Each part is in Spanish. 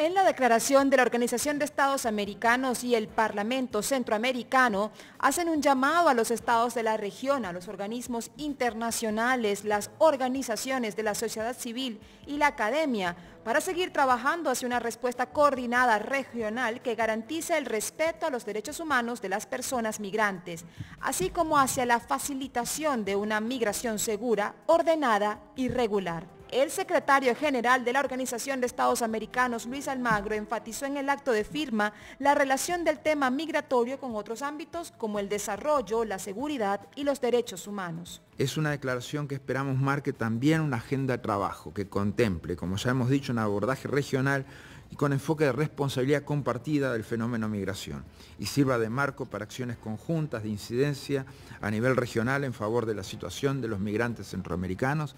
En la declaración de la Organización de Estados Americanos y el Parlamento Centroamericano hacen un llamado a los estados de la región, a los organismos internacionales, las organizaciones de la sociedad civil y la academia para seguir trabajando hacia una respuesta coordinada regional que garantice el respeto a los derechos humanos de las personas migrantes, así como hacia la facilitación de una migración segura, ordenada y regular. El secretario general de la Organización de Estados Americanos, Luis Almagro, enfatizó en el acto de firma la relación del tema migratorio con otros ámbitos como el desarrollo, la seguridad y los derechos humanos. Es una declaración que esperamos marque también una agenda de trabajo que contemple, como ya hemos dicho, un abordaje regional y con enfoque de responsabilidad compartida del fenómeno migración y sirva de marco para acciones conjuntas de incidencia a nivel regional en favor de la situación de los migrantes centroamericanos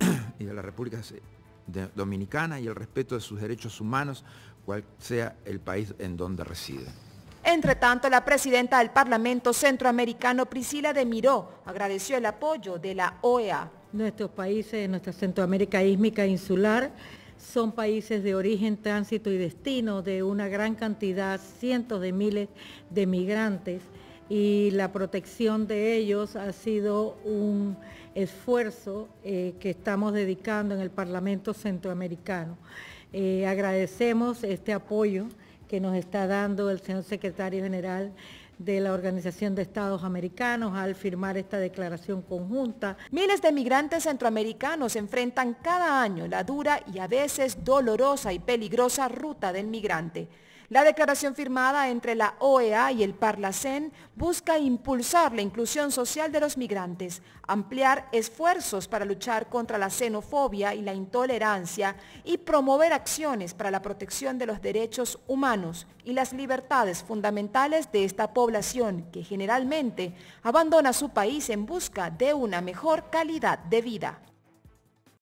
y de la República Dominicana y el respeto de sus derechos humanos, cual sea el país en donde reside. Entre tanto, la presidenta del Parlamento Centroamericano, Priscila de Miró, agradeció el apoyo de la OEA. Nuestros países, nuestra Centroamérica ísmica insular, son países de origen, tránsito y destino de una gran cantidad, cientos de miles de migrantes y la protección de ellos ha sido un esfuerzo eh, que estamos dedicando en el Parlamento Centroamericano. Eh, agradecemos este apoyo que nos está dando el señor secretario general de la Organización de Estados Americanos al firmar esta declaración conjunta. Miles de migrantes centroamericanos enfrentan cada año la dura y a veces dolorosa y peligrosa ruta del migrante. La declaración firmada entre la OEA y el Parlacén busca impulsar la inclusión social de los migrantes, ampliar esfuerzos para luchar contra la xenofobia y la intolerancia y promover acciones para la protección de los derechos humanos y las libertades fundamentales de esta población que generalmente abandona su país en busca de una mejor calidad de vida.